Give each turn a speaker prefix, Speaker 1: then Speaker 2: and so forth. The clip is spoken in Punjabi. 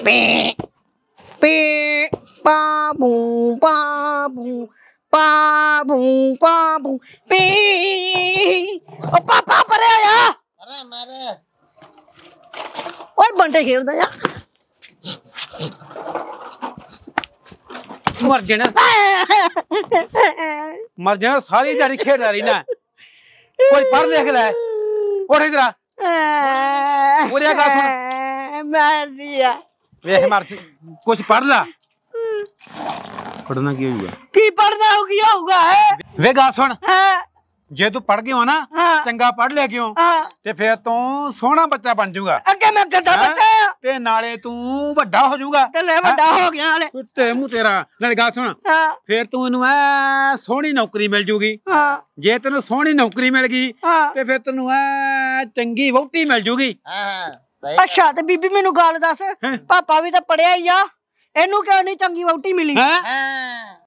Speaker 1: पे oh,
Speaker 2: अरे मारे
Speaker 1: बंटे खेल दे यार
Speaker 2: सारी दाड़ी खेल रही ना कोई पढ़ लिख ले उठ इधर पूरे दिया ਵੇਖ ਮਰਜੀ ਕੁਝ ਪੜ ਲਾ ਪੜਨਾ ਕੀ ਹੋਊਗਾ
Speaker 1: ਕੀ ਪੜਨਾ ਹੋ ਕੀ ਹੋਊਗਾ ਹੈ
Speaker 2: ਵੇ ਗਾ ਸੁਣ ਜੇ ਤੂੰ ਪੜ ਗਿਆ ਨਾ ਚੰਗਾ ਪੜ ਲਿਆ ਕਿਉਂ ਤੇ ਫਿਰ ਤੂੰ ਸੋਹਣਾ ਬੱਚਾ ਬਣ ਜਾਊਗਾ ਅੱਗੇ ਮੈਂ ਗੱਦਾ ਬੱਚਾ ਤੇ ਨਾਲੇ ਤੂੰ ਵੱਡਾ ਹੋ ਜਾਊਗਾ ਤੇ ਲੈ ਵੱਡਾ ਹੋ ਗਿਆ ਨਾਲੇ ਤੇ ਮੂੰ ਤੇਰਾ ਨਾਲੇ ਗੱਲ ਸੁਣ ਫਿਰ ਤੂੰ ਇਹਨੂੰ ਐ ਸੋਹਣੀ ਨੌਕਰੀ ਮਿਲ ਜੂਗੀ ਜੇ ਤੈਨੂੰ ਸੋਹਣੀ ਨੌਕਰੀ ਮਿਲ ਗਈ ਤੇ ਫਿਰ ਤੈਨੂੰ ਐ ਚੰਗੀ ਵੋਟੀ ਮਿਲ ਜੂਗੀ
Speaker 3: ਹਾਂ ਅੱਛਾ
Speaker 2: ਤੇ ਬੀਬੀ ਮੈਨੂੰ ਗੱਲ
Speaker 1: ਦੱਸ ਪਾਪਾ ਵੀ ਤਾਂ ਪੜਿਆ ਹੀ ਆ ਇਹਨੂੰ ਕਿਉਂ ਨਹੀਂ ਚੰਗੀ ਵੋਟੀ ਮਿਲੀ ਹੈ